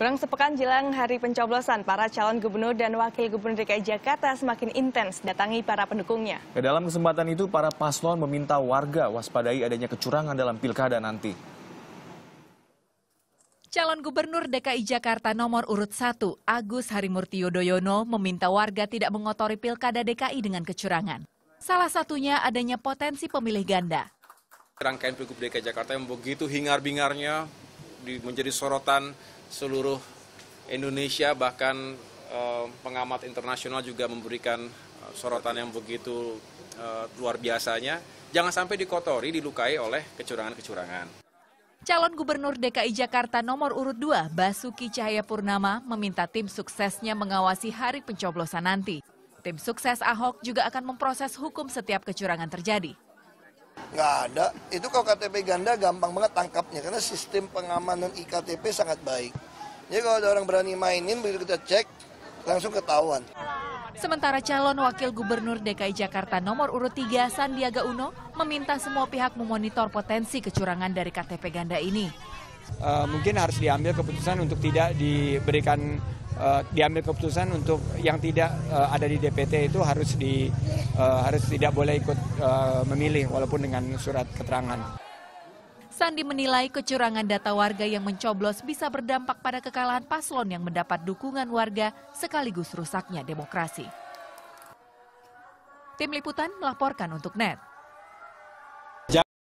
Kurang sepekan jelang hari pencoblosan, para calon gubernur dan wakil gubernur DKI Jakarta semakin intens datangi para pendukungnya. Ya, dalam kesempatan itu, para paslon meminta warga waspadai adanya kecurangan dalam pilkada nanti. Calon Gubernur DKI Jakarta nomor urut 1, Agus Harimurti Yudhoyono, meminta warga tidak mengotori pilkada DKI dengan kecurangan. Salah satunya adanya potensi pemilih ganda. Rangkaian Pilgub DKI Jakarta yang begitu hingar-bingarnya menjadi sorotan seluruh Indonesia bahkan eh, pengamat internasional juga memberikan eh, sorotan yang begitu eh, luar biasanya. Jangan sampai dikotori, dilukai oleh kecurangan-kecurangan. Calon Gubernur DKI Jakarta nomor urut 2 Basuki Cahayapurnama meminta tim suksesnya mengawasi hari pencoblosan nanti. Tim sukses Ahok juga akan memproses hukum setiap kecurangan terjadi nggak ada. Itu kalau KTP ganda gampang banget tangkapnya karena sistem pengamanan iktp sangat baik. Jadi kalau ada orang berani mainin begitu kita cek langsung ketahuan. Sementara calon wakil gubernur DKI Jakarta nomor urut 3 Sandiaga Uno meminta semua pihak memonitor potensi kecurangan dari KTP ganda ini. Uh, mungkin harus diambil keputusan untuk tidak diberikan uh, diambil keputusan untuk yang tidak uh, ada di DPT itu harus di uh, harus tidak boleh ikut uh, memilih walaupun dengan surat keterangan. Sandi menilai kecurangan data warga yang mencoblos bisa berdampak pada kekalahan paslon yang mendapat dukungan warga sekaligus rusaknya demokrasi. Tim liputan melaporkan untuk NET.